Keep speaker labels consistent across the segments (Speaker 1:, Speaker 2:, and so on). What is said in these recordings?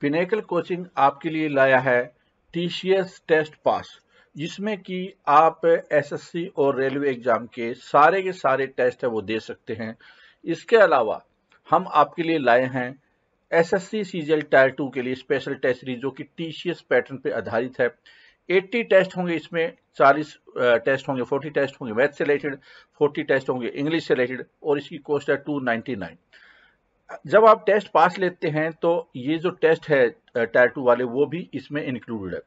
Speaker 1: pinnacle coaching आपके लिए लाया है टी टेस्ट पास जिसमें कि आप एसएससी और रेलवे एग्ज़ाम के सारे के सारे टेस्ट है वो दे सकते हैं इसके अलावा हम आपके लिए लाए हैं एसएससी सीजीएल टायर टू के लिए स्पेशल टेस्ट सीरीज जो कि टीसीएस पैटर्न पे आधारित है 80 टेस्ट होंगे इसमें 40 टेस्ट होंगे 40 टेस्ट होंगे मैथ से रिलेटेड 40 टेस्ट होंगे इंग्लिश से रिलेटेड और इसकी कॉस्ट है 299 जब आप टेस्ट पास लेते हैं तो ये जो टेस्ट है टायर टू वाले वो भी इसमें इंक्लूडेड है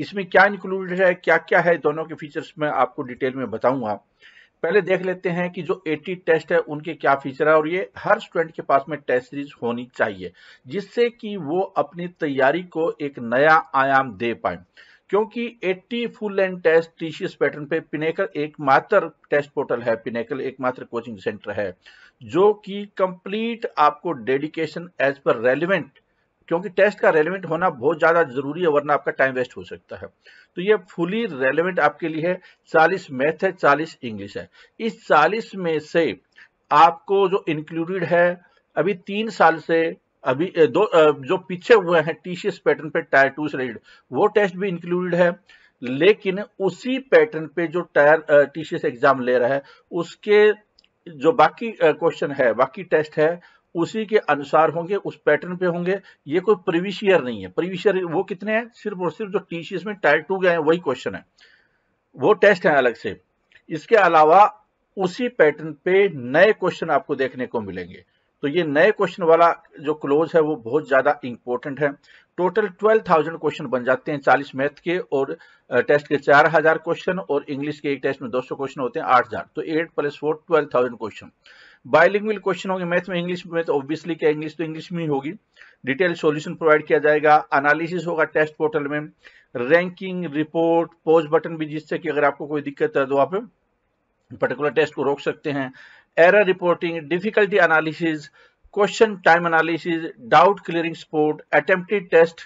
Speaker 1: इसमें क्या इंक्लूडेड है क्या क्या है दोनों के फीचर्स में आपको डिटेल में बताऊंगा पहले देख लेते हैं कि जो 80 टेस्ट है उनके क्या फीचर है और ये हर स्टूडेंट के पास में टेस्ट सीरीज होनी चाहिए जिससे कि वो अपनी तैयारी को एक नया आयाम दे पाए क्योंकि 80 full and test TCS pattern पे पिनेकल एकमात्र टेस्ट पोर्टल है पिनेकल एकमात्र कोचिंग सेंटर है जो कि कंप्लीट आपको डेडिकेशन एज पर रेलिवेंट क्योंकि टेस्ट का रेलिवेंट होना बहुत ज़्यादा जरूरी है वरना आपका टाइम वेस्ट हो सकता है तो ये फुली रेलिवेंट आपके लिए है चालीस मैथ है चालीस इंग्लिश है इस चालीस में से आपको जो इंक्लूडेड है अभी तीन साल से अभी दो जो पीछे हुए हैं टीसीएस पैटर्न पे टायर टू से रिलेटेड वो टेस्ट भी इंक्लूडेड है लेकिन उसी पैटर्न पे जो टायर टीसीएस एग्जाम ले रहा है उसके जो बाकी क्वेश्चन है बाकी टेस्ट है उसी के अनुसार होंगे उस पैटर्न पे होंगे ये कोई प्रीवियस ईयर नहीं है प्रीवियस ईयर वो कितने हैं सिर्फ और सिर्फ जो टीसीएस में टायर टू गए वही क्वेश्चन है वो टेस्ट है अलग से इसके अलावा उसी पैटर्न पे नए क्वेश्चन आपको देखने को मिलेंगे तो ये नए क्वेश्चन वाला जो क्लोज है वो बहुत ज्यादा इंपॉर्टेंट है टोटल 12,000 क्वेश्चन बन जाते हैं 40 मैथ के और टेस्ट के 4,000 क्वेश्चन और इंग्लिश के एक टेस्ट में 200 क्वेश्चन होते हैं 8,000 तो 8 plus four twelve question bilingual question होंगे मैथ में इंग्लिश में तो ऑब्वियसली क्या इंग्लिश तो इंग्लिश में ही होगी डिटेल सॉल्यूशन प्रोवाइड किया जाएगा अनालिसिस होगा टेस्ट पोर्टल में रैंकिंग रिपोर्ट पोज बटन भी जिससे कि अगर आपको कोई दिक्कत है तो आप पर्टिकुलर टेस्ट को रोक सकते हैं error reporting difficulty analysis question time analysis doubt clearing support attempted test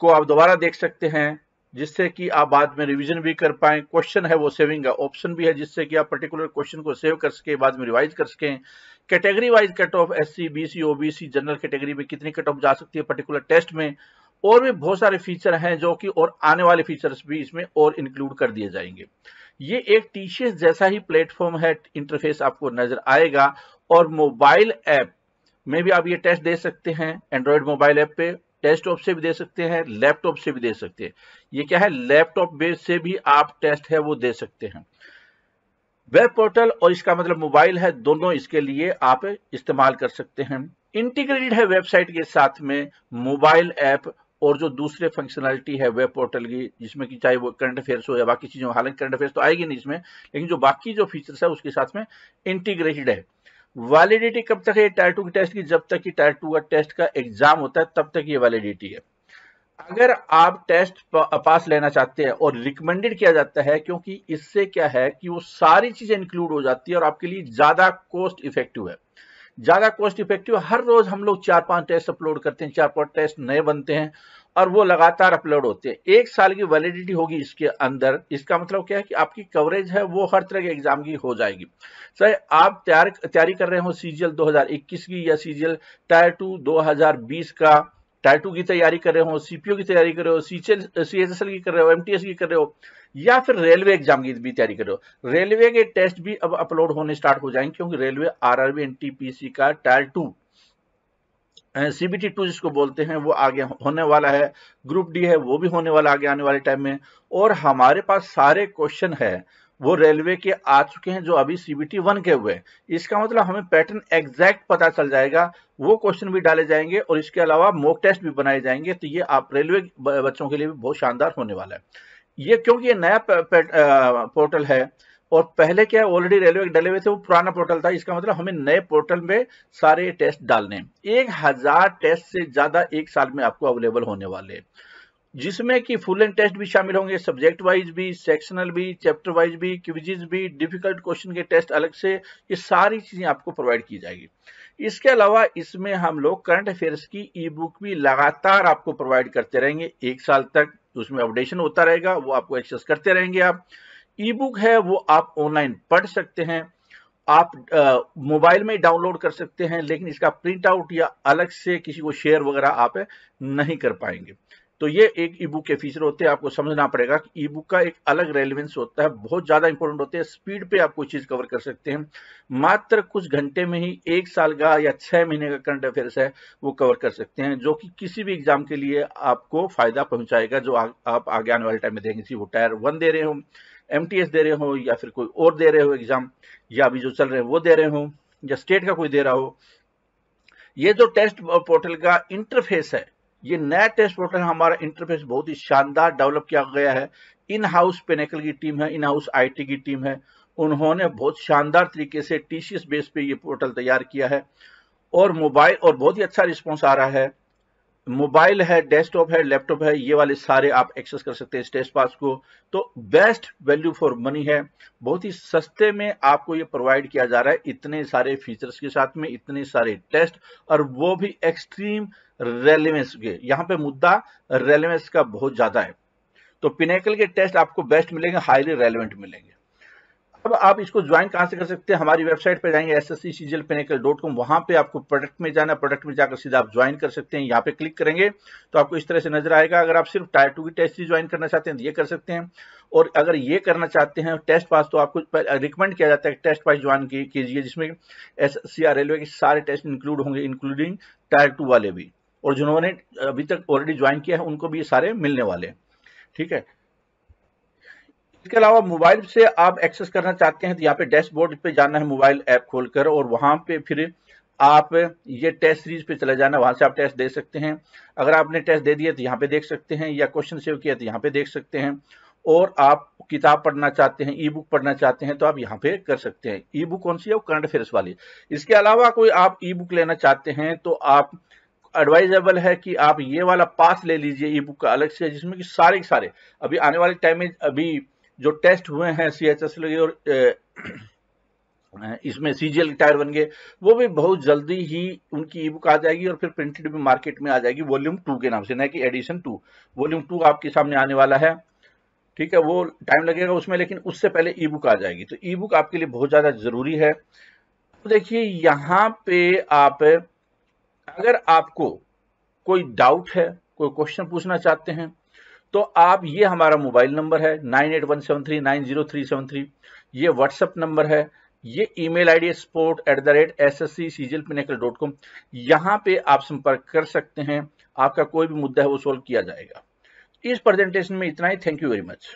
Speaker 1: को आप दोबारा देख सकते हैं जिससे कि आप बाद में रिवीजन भी कर पाए क्वेश्चन है वो सेविंग है ऑप्शन भी है जिससे कि आप पर्टिकुलर क्वेश्चन को सेव कर सके बाद में रिवाइज कर सकें category wise cut off S C B C OBC general category में कितनी कट ऑफ जा सकती है पर्टिकुलर टेस्ट में और भी बहुत सारे फीचर हैं जो कि और आने वाले फीचर्स भी इसमें और इंक्लूड कर दिए जाएंगे ये एक टीशियस जैसा ही प्लेटफॉर्म है इंटरफेस आपको नजर आएगा और मोबाइल ऐप में भी आप ये टेस्ट दे सकते हैं एंड्रॉयड मोबाइल ऐप पे डेस्कटॉप से भी दे सकते हैं लैपटॉप से भी दे सकते हैं ये क्या है लैपटॉप बेस से भी आप टेस्ट है वो दे सकते हैं वेब पोर्टल और इसका मतलब मोबाइल है दोनों इसके लिए आप इस्तेमाल कर सकते हैं इंटीग्रेटेड है वेबसाइट के साथ में मोबाइल ऐप और जो दूसरे फंक्शनलिटी है वेब पोर्टल की जिसमें कि चाहे वो करंट अफेयर्स हो या बाकी चीज़ों हालांकि करंट अफेयर्स तो आएगी नहीं इसमें लेकिन जो बाकी जो फीचर्स है उसके साथ में इंटीग्रेटेड है वैलिडिटी कब तक है टायर टू के टेस्ट की जब तक कि टायर टू का टेस्ट का एग्जाम होता है तब तक ये वैलिडिटी है अगर आप टेस्ट पास लेना चाहते हैं और रिकमेंडेड किया जाता है क्योंकि इससे क्या है कि वो सारी चीजें इंक्लूड हो जाती है और आपके लिए ज्यादा कॉस्ट इफेक्टिव है ज्यादा कॉस्ट इफेक्टिव हर रोज हम लोग चार पांच टेस्ट अपलोड करते हैं चार पांच टेस्ट नए बनते हैं और वो लगातार अपलोड होते हैं एक साल की वैलिडिटी होगी इसके अंदर इसका मतलब क्या है कि आपकी कवरेज है वो हर तरह के एग्जाम की हो जाएगी सर आप तैयार तैयारी कर रहे हो सीजीएल 2021 की या सीजीएल टायर टू 2020 का टायर टू की तैयारी कर रहे हो सीपीओ की तैयारी कर रहे हो सीचल सीएचएसएल की कर रहे हो एमटीएस की कर रहे हो या फिर रेलवे एग्जाम की भी तैयारी कर रहे हो रेलवे के टेस्ट भी अब अपलोड होने स्टार्ट हो जाएंगे क्योंकि रेलवे आरआरबी एनटीपीसी का टायर टू सीबीटी टू जिसको बोलते हैं वो आगे होने वाला है ग्रुप डी है वो भी होने वाला आगे आने वाले टाइम में और हमारे पास सारे क्वेश्चन है वो रेलवे के आ चुके हैं जो अभी सीबीटी वन के हुए इसका मतलब हमें पैटर्न एग्जैक्ट पता चल जाएगा वो क्वेश्चन भी डाले जाएंगे और इसके अलावा मॉक टेस्ट भी बनाए जाएंगे तो ये आप रेलवे बच्चों के लिए भी बहुत शानदार होने वाला है ये क्योंकि ये नया पोर्टल है और पहले क्या ऑलरेडी रेलवे डले हुए थे वो पुराना पोर्टल था इसका मतलब हमें नए पोर्टल में सारे टेस्ट डालने एक हजार टेस्ट से ज्यादा एक साल में आपको अवेलेबल होने वाले जिसमें कि फुल एंड टेस्ट भी शामिल होंगे सब्जेक्ट वाइज भी सेक्शनल भी चैप्टर वाइज भी क्विजिज भी डिफिकल्ट क्वेश्चन के टेस्ट अलग से ये सारी चीजें आपको प्रोवाइड की जाएगी इसके अलावा इसमें हम लोग करंट अफेयर्स की ई बुक भी लगातार आपको प्रोवाइड करते रहेंगे एक साल तक उसमें अपडेशन होता रहेगा वो आपको एक्सेस करते रहेंगे आप ई बुक है वो आप ऑनलाइन पढ़ सकते हैं आप मोबाइल में डाउनलोड कर सकते हैं लेकिन इसका प्रिंट आउट या अलग से किसी को शेयर वगैरह आप नहीं कर पाएंगे तो ये एक ई बुक के फीचर होते हैं आपको समझना पड़ेगा कि ई बुक का एक अलग रेलिवेंस होता है बहुत ज्यादा इंपॉर्टेंट होते हैं स्पीड पे आप कोई चीज कवर कर सकते हैं मात्र कुछ घंटे में ही एक साल का या छह महीने का करंट अफेयर्स है वो कवर कर सकते हैं जो कि किसी भी एग्जाम के लिए आपको फायदा पहुंचाएगा जो आ, आप आगे आने वाले टाइम में देंगे वो टायर वन दे रहे हो एम दे रहे हो या फिर कोई और दे रहे हो एग्ज़ाम या अभी जो चल रहे हैं वो दे रहे हो या स्टेट का कोई दे रहा हो ये जो टेस्ट पोर्टल का इंटरफेस है ये नया टेस्ट पोर्टल हमारा इंटरफेस बहुत ही शानदार डेवलप किया गया है इन हाउस पेनेकल की टीम है इन हाउस आई की टीम है उन्होंने बहुत शानदार तरीके से टीसीएस बेस पे ये पोर्टल तैयार किया है और मोबाइल और बहुत ही अच्छा रिस्पॉन्स आ रहा है मोबाइल है डेस्कटॉप है लैपटॉप है ये वाले सारे आप एक्सेस कर सकते हैं स्टेज पास को तो बेस्ट वैल्यू फॉर मनी है बहुत ही सस्ते में आपको ये प्रोवाइड किया जा रहा है इतने सारे फीचर्स के साथ में इतने सारे टेस्ट और वो भी एक्सट्रीम रेलिवेंस के यहाँ पे मुद्दा रेलिवेंस का बहुत ज्यादा है तो पिनेकल के टेस्ट आपको बेस्ट मिलेंगे हाईली रेलिवेंट मिलेंगे अब आप इसको ज्वाइन कहाँ से कर सकते हैं हमारी वेबसाइट पर जाएंगे S S C C G L dot com वहाँ पर आपको प्रोडक्ट में जाना प्रोडक्ट में जाकर सीधा आप ज्वाइन कर सकते हैं यहाँ पे क्लिक करेंगे तो आपको इस तरह से नजर आएगा अगर आप सिर्फ टायर टू की टेस्ट ही ज्वाइन करना चाहते हैं तो ये कर सकते हैं और अगर ये करना चाहते हैं टेस्ट पास तो आपको रिकमेंड किया जाता है टेस्ट पास ज्वाइन कीजिए जिसमें एस सी आर रेलवे के सारे टेस्ट इंक्लूड होंगे इंक्लूडिंग टायर टू वाले भी और जिन्होंने अभी तक ऑलरेडी ज्वाइन किया है उनको भी ये सारे मिलने वाले ठीक है इसके अलावा मोबाइल से आप एक्सेस करना चाहते हैं तो यहाँ पे डैशबोर्ड पे जाना है मोबाइल ऐप खोलकर और वहां पे फिर आप ये टेस्ट सीरीज पे चले जाना वहां से आप टेस्ट दे सकते हैं अगर आपने टेस्ट दे दिया तो यहाँ पे देख सकते हैं या क्वेश्चन सेव किया तो यहाँ पे देख सकते हैं और आप किताब पढ़ना चाहते हैं ई बुक पढ़ना चाहते हैं तो आप यहाँ पे कर सकते हैं ई बुक कौन सी है वो करंट अफेयर्स वाली इसके अलावा कोई आप ई बुक लेना चाहते हैं तो आप एडवाइजेबल है कि आप ये वाला पास ले लीजिए ई बुक का अलग से जिसमें कि सारे के सारे अभी आने वाले टाइम में अभी जो टेस्ट हुए हैं सी एच एस और इसमें सीजीएल जी टायर बन गए वो भी बहुत जल्दी ही उनकी ई बुक आ जाएगी और फिर प्रिंटेड भी मार्केट में आ जाएगी वॉल्यूम टू के नाम से ना कि एडिशन टू वॉल्यूम टू आपके सामने आने वाला है ठीक है वो टाइम लगेगा उसमें लेकिन उससे पहले ई बुक आ जाएगी तो ई बुक आपके लिए बहुत ज़्यादा ज़रूरी है तो देखिए यहाँ पे आप अगर आपको कोई डाउट है कोई क्वेश्चन पूछना चाहते हैं तो आप ये हमारा मोबाइल नंबर है nine eight one seven three nine zero three seven three ये व्हाट्सअप नंबर है ये email ID support at the rate S S C CGL Pinnacle dot com यहाँ पे आप संपर्क कर सकते हैं आपका कोई भी मुद्दा है वो सोल्व किया जाएगा इस प्रेजेंटेशन में इतना ही थैंक यू वेरी मच